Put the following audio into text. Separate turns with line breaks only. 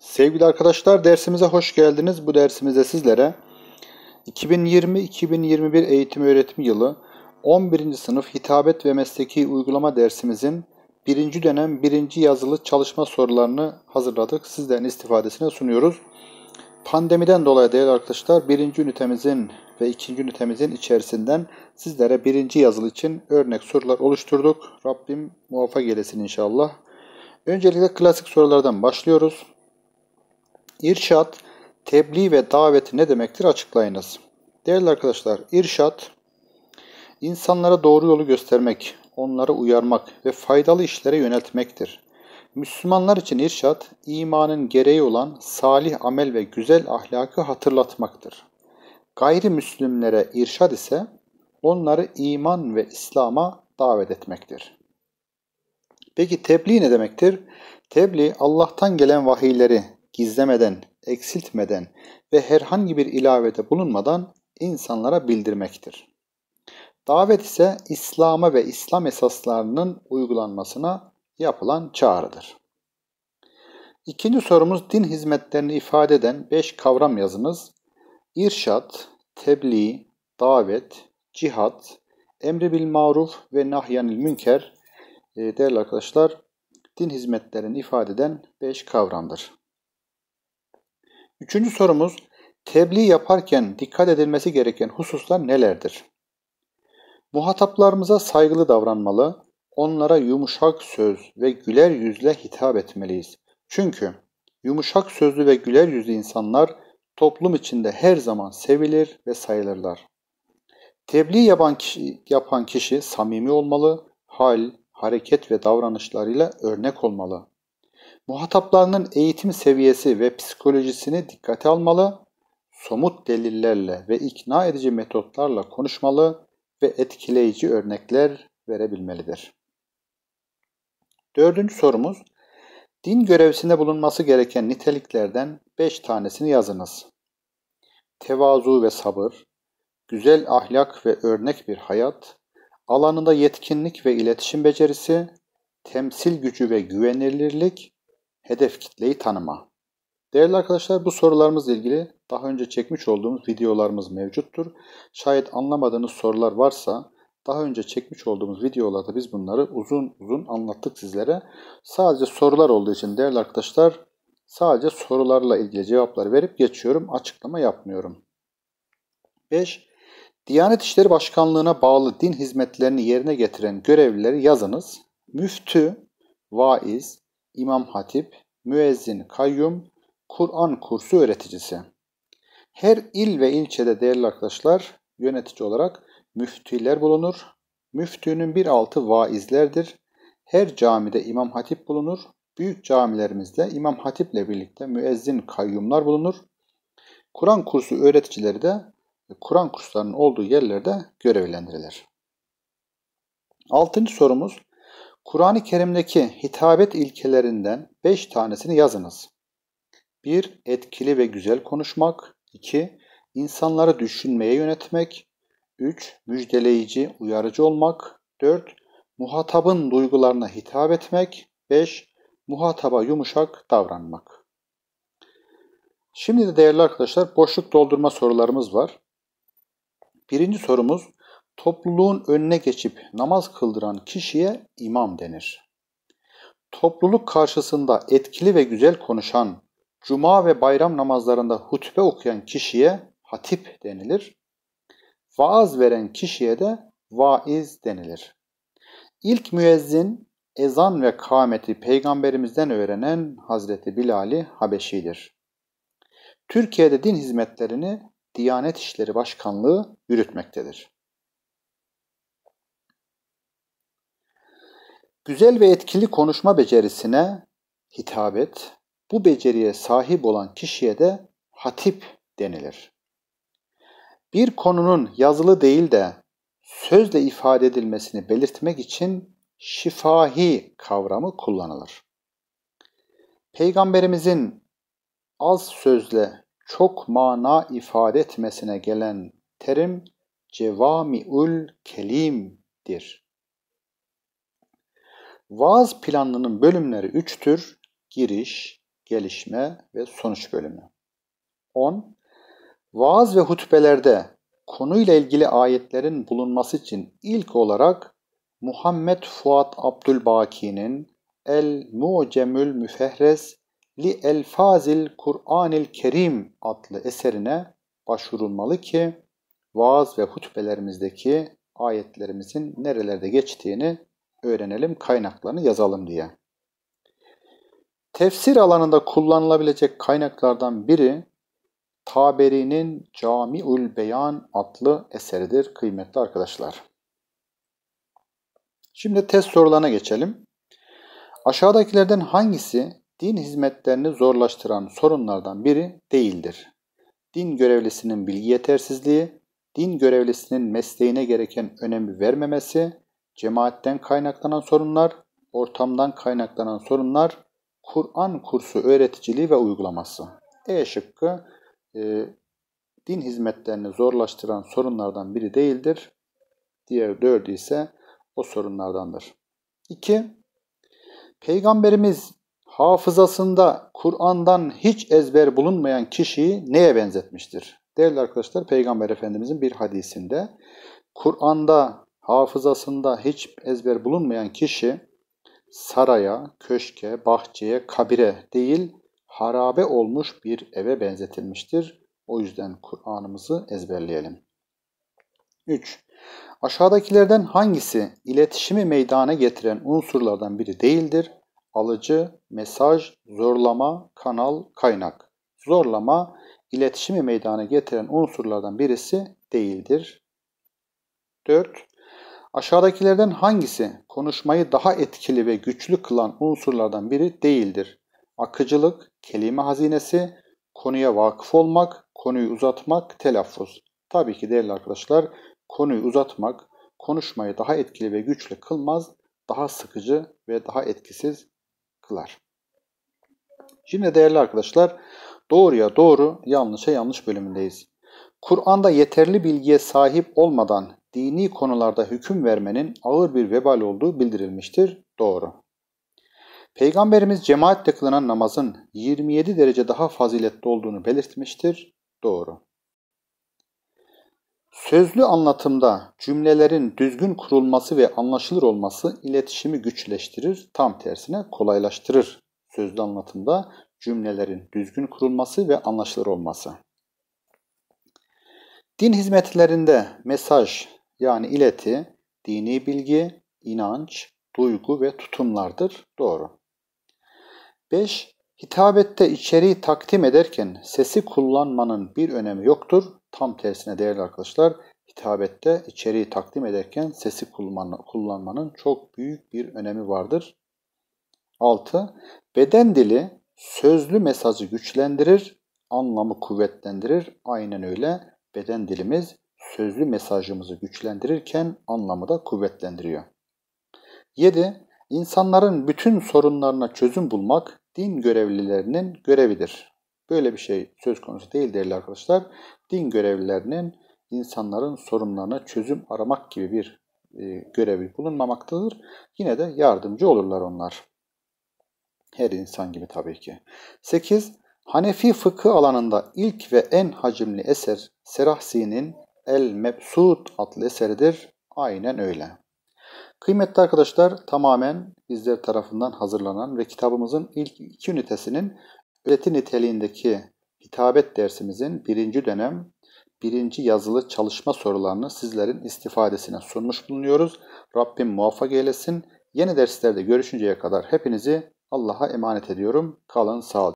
Sevgili arkadaşlar dersimize hoş geldiniz. Bu dersimizde sizlere 2020-2021 eğitim öğretim yılı 11. sınıf hitabet ve mesleki uygulama dersimizin 1. dönem 1. yazılı çalışma sorularını hazırladık. Sizlerin istifadesine sunuyoruz. Pandemiden dolayı değerli arkadaşlar 1. ünitemizin ve 2. ünitemizin içerisinden sizlere 1. yazılı için örnek sorular oluşturduk. Rabbim muvaffak eylesin inşallah. Öncelikle klasik sorulardan başlıyoruz. İrşat, tebliğ ve davet ne demektir açıklayınız. Değerli arkadaşlar, irşat insanlara doğru yolu göstermek, onları uyarmak ve faydalı işlere yöneltmektir. Müslümanlar için irşat, imanın gereği olan salih amel ve güzel ahlakı hatırlatmaktır. Gayrimüslimlere irşat ise onları iman ve İslam'a davet etmektir. Peki tebliğ ne demektir? Tebliğ Allah'tan gelen vahiyleri, gizlemeden, eksiltmeden ve herhangi bir ilavede bulunmadan insanlara bildirmektir. Davet ise İslam'a ve İslam esaslarının uygulanmasına yapılan çağrıdır. İkinci sorumuz din hizmetlerini ifade eden beş kavram yazınız. irşat, tebliğ, davet, cihat, emri bil maruf ve nahyanil münker ee, değerli arkadaşlar din hizmetlerini ifade eden beş kavramdır. Üçüncü sorumuz, tebliğ yaparken dikkat edilmesi gereken hususlar nelerdir? Muhataplarımıza saygılı davranmalı, onlara yumuşak söz ve güler yüzle hitap etmeliyiz. Çünkü yumuşak sözlü ve güler yüzlü insanlar toplum içinde her zaman sevilir ve sayılırlar. Tebliğ yapan kişi, yapan kişi samimi olmalı, hal, hareket ve davranışlarıyla örnek olmalı. Muhataplarının eğitim seviyesi ve psikolojisini dikkate almalı, somut delillerle ve ikna edici metotlarla konuşmalı ve etkileyici örnekler verebilmelidir. Dördüncü sorumuz, din görevsinde bulunması gereken niteliklerden beş tanesini yazınız. Tevazu ve sabır, güzel ahlak ve örnek bir hayat, alanında yetkinlik ve iletişim becerisi, temsil gücü ve güvenilirlik, Hedef kitleyi tanıma. Değerli arkadaşlar bu sorularımızla ilgili daha önce çekmiş olduğumuz videolarımız mevcuttur. Şayet anlamadığınız sorular varsa daha önce çekmiş olduğumuz videolarda biz bunları uzun uzun anlattık sizlere. Sadece sorular olduğu için değerli arkadaşlar sadece sorularla ilgili cevaplar verip geçiyorum. Açıklama yapmıyorum. 5. Diyanet İşleri Başkanlığı'na bağlı din hizmetlerini yerine getiren görevlileri yazınız. Müftü, vaiz, İmam Hatip, Müezzin Kayyum, Kur'an kursu öğreticisi. Her il ve ilçede değerli arkadaşlar yönetici olarak müftüler bulunur. Müftünün bir altı vaizlerdir. Her camide İmam Hatip bulunur. Büyük camilerimizde İmam Hatip ile birlikte müezzin kayyumlar bulunur. Kur'an kursu öğreticileri de e, Kur'an kurslarının olduğu yerlerde görevlendirilir. Altıncı sorumuz Kur'an-ı Kerim'deki hitabet ilkelerinden 5 tanesini yazınız. 1. Etkili ve güzel konuşmak. 2. İnsanları düşünmeye yönetmek. 3. Müjdeleyici, uyarıcı olmak. 4. Muhatabın duygularına hitap etmek. 5. Muhataba yumuşak davranmak. Şimdi de değerli arkadaşlar boşluk doldurma sorularımız var. Birinci sorumuz Topluluğun önüne geçip namaz kıldıran kişiye imam denir. Topluluk karşısında etkili ve güzel konuşan, cuma ve bayram namazlarında hutbe okuyan kişiye hatip denilir. Vaaz veren kişiye de vaiz denilir. İlk müezzin ezan ve kâmeti peygamberimizden öğrenen Hazreti Bilali Habeşi'dir. Türkiye'de din hizmetlerini Diyanet İşleri Başkanlığı yürütmektedir. Güzel ve etkili konuşma becerisine hitabet, bu beceriye sahip olan kişiye de hatip denilir. Bir konunun yazılı değil de sözle ifade edilmesini belirtmek için şifahi kavramı kullanılır. Peygamberimizin az sözle çok mana ifade etmesine gelen terim cevamiül kelimdir. Vaaz planının bölümleri üçtür: Giriş, gelişme ve sonuç bölümü. 10. Vaaz ve hutbelerde konuyla ilgili ayetlerin bulunması için ilk olarak Muhammed Fuat Abdülbaki'nin El Mu'cemül Müfehres Li El Fazil Kur'anil Kerim adlı eserine başvurulmalı ki vaaz ve hutbelerimizdeki ayetlerimizin nerelerde geçtiğini öğrenelim, kaynaklarını yazalım diye. Tefsir alanında kullanılabilecek kaynaklardan biri Taberi'nin Camiül Beyan adlı eseridir kıymetli arkadaşlar. Şimdi test sorularına geçelim. Aşağıdakilerden hangisi din hizmetlerini zorlaştıran sorunlardan biri değildir? Din görevlisinin bilgi yetersizliği, din görevlisinin mesleğine gereken önemi vermemesi, cemaatten kaynaklanan sorunlar, ortamdan kaynaklanan sorunlar, Kur'an kursu öğreticiliği ve uygulaması. E şıkkı e, din hizmetlerini zorlaştıran sorunlardan biri değildir. Diğer dördü ise o sorunlardandır. 2. Peygamberimiz hafızasında Kur'an'dan hiç ezber bulunmayan kişiyi neye benzetmiştir? Değerli arkadaşlar Peygamber Efendimizin bir hadisinde Kur'an'da hafızasında hiç ezber bulunmayan kişi saraya, köşke, bahçeye, kabire değil harabe olmuş bir eve benzetilmiştir. O yüzden Kur'an'ımızı ezberleyelim. 3. Aşağıdakilerden hangisi iletişimi meydana getiren unsurlardan biri değildir? Alıcı, mesaj, zorlama, kanal, kaynak. Zorlama, iletişimi meydana getiren unsurlardan birisi değildir. 4. Aşağıdakilerden hangisi konuşmayı daha etkili ve güçlü kılan unsurlardan biri değildir? Akıcılık, kelime hazinesi, konuya vakıf olmak, konuyu uzatmak, telaffuz. Tabii ki değerli arkadaşlar konuyu uzatmak konuşmayı daha etkili ve güçlü kılmaz, daha sıkıcı ve daha etkisiz kılar. Şimdi değerli arkadaşlar doğruya doğru yanlışa yanlış bölümündeyiz. Kur'an'da yeterli bilgiye sahip olmadan dini konularda hüküm vermenin ağır bir vebal olduğu bildirilmiştir. Doğru. Peygamberimiz cemaatle kılınan namazın 27 derece daha faziletli olduğunu belirtmiştir. Doğru. Sözlü anlatımda cümlelerin düzgün kurulması ve anlaşılır olması iletişimi güçleştirir, tam tersine kolaylaştırır. Sözlü anlatımda cümlelerin düzgün kurulması ve anlaşılır olması. Din hizmetlerinde mesaj, yani ileti dini bilgi, inanç, duygu ve tutumlardır. Doğru. 5. Hitabette içeriği takdim ederken sesi kullanmanın bir önemi yoktur. Tam tersine değerli arkadaşlar, hitabette içeriği takdim ederken sesi kullanmanın çok büyük bir önemi vardır. 6. Beden dili sözlü mesajı güçlendirir, anlamı kuvvetlendirir. Aynen öyle beden dilimiz sözlü mesajımızı güçlendirirken anlamı da kuvvetlendiriyor. 7. İnsanların bütün sorunlarına çözüm bulmak din görevlilerinin görevidir. Böyle bir şey söz konusu değil değerli arkadaşlar. Din görevlilerinin insanların sorunlarına çözüm aramak gibi bir e, görevi bulunmamaktadır. Yine de yardımcı olurlar onlar. Her insan gibi tabii ki. 8. Hanefi fıkı alanında ilk ve en hacimli eser Serahsi'nin El Mebsut adlı eseridir. Aynen öyle. Kıymetli arkadaşlar tamamen bizler tarafından hazırlanan ve kitabımızın ilk iki ünitesinin özeti niteliğindeki hitabet dersimizin birinci dönem birinci yazılı çalışma sorularını sizlerin istifadesine sunmuş bulunuyoruz. Rabbim muvaffak eylesin. Yeni derslerde görüşünceye kadar hepinizi Allah'a emanet ediyorum. Kalın sağlıcakla.